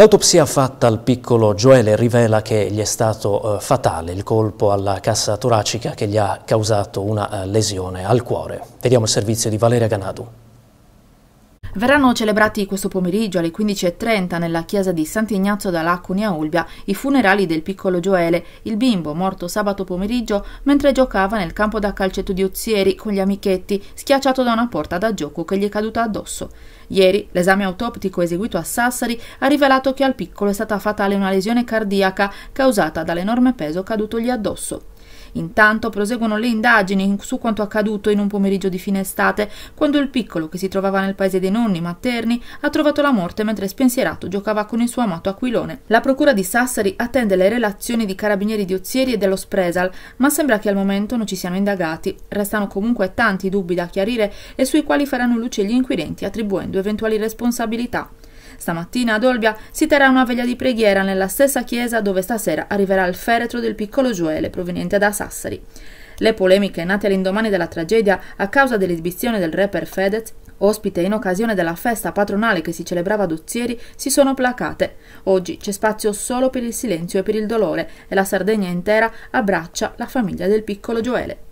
L'autopsia fatta al piccolo Joele rivela che gli è stato eh, fatale il colpo alla cassa toracica che gli ha causato una eh, lesione al cuore. Vediamo il servizio di Valeria Ganadu. Verranno celebrati questo pomeriggio alle 15.30 nella chiesa di Sant'Ignazio da Lacuni a Olbia i funerali del piccolo Gioele, il bimbo morto sabato pomeriggio mentre giocava nel campo da calcetto di Ozieri con gli amichetti, schiacciato da una porta da gioco che gli è caduta addosso. Ieri l'esame autoptico eseguito a Sassari ha rivelato che al piccolo è stata fatale una lesione cardiaca causata dall'enorme peso cadutogli addosso. Intanto proseguono le indagini su quanto accaduto in un pomeriggio di fine estate, quando il piccolo, che si trovava nel paese dei nonni materni, ha trovato la morte mentre spensierato giocava con il suo amato aquilone. La procura di Sassari attende le relazioni di carabinieri di Ozieri e dello Spresal, ma sembra che al momento non ci siano indagati. Restano comunque tanti dubbi da chiarire e sui quali faranno luce gli inquirenti attribuendo eventuali responsabilità. Stamattina ad Olbia si terrà una veglia di preghiera nella stessa chiesa dove stasera arriverà il feretro del piccolo Gioele proveniente da Sassari. Le polemiche nate all'indomani della tragedia a causa dell'esibizione del rapper Fedez ospite in occasione della festa patronale che si celebrava ad Uzzieri, si sono placate. Oggi c'è spazio solo per il silenzio e per il dolore e la Sardegna intera abbraccia la famiglia del piccolo Gioele.